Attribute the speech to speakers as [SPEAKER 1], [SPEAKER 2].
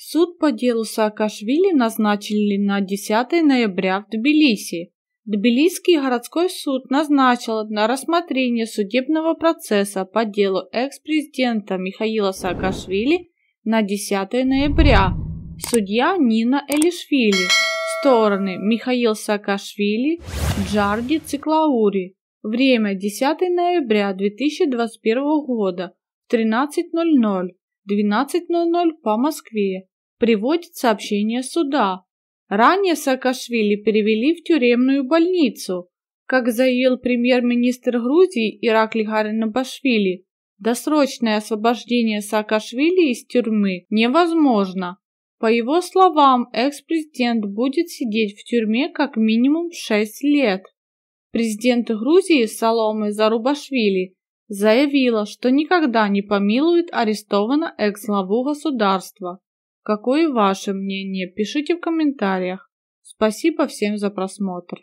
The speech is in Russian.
[SPEAKER 1] Суд по делу Саакашвили назначили на 10 ноября в Тбилиси.
[SPEAKER 2] Тбилисский городской суд назначил на рассмотрение судебного процесса по делу экс-президента Михаила Саакашвили на 10 ноября. Судья Нина Элишвили. Стороны Михаил Саакашвили, Джарди Циклаури. Время 10 ноября 2021 года, 13.00. 12.00 по Москве. Приводит сообщение суда. Ранее Саакашвили перевели в тюремную больницу, как заявил премьер-министр Грузии Иракли Гаринабашвили. Досрочное освобождение Саакашвили из тюрьмы невозможно. По его словам, экс-президент будет сидеть в тюрьме как минимум 6 лет. Президент Грузии Саломы Зарубашвили заявила, что никогда не помилует арестованного экс-главу государства. Какое ваше
[SPEAKER 1] мнение, пишите в комментариях. Спасибо всем за просмотр.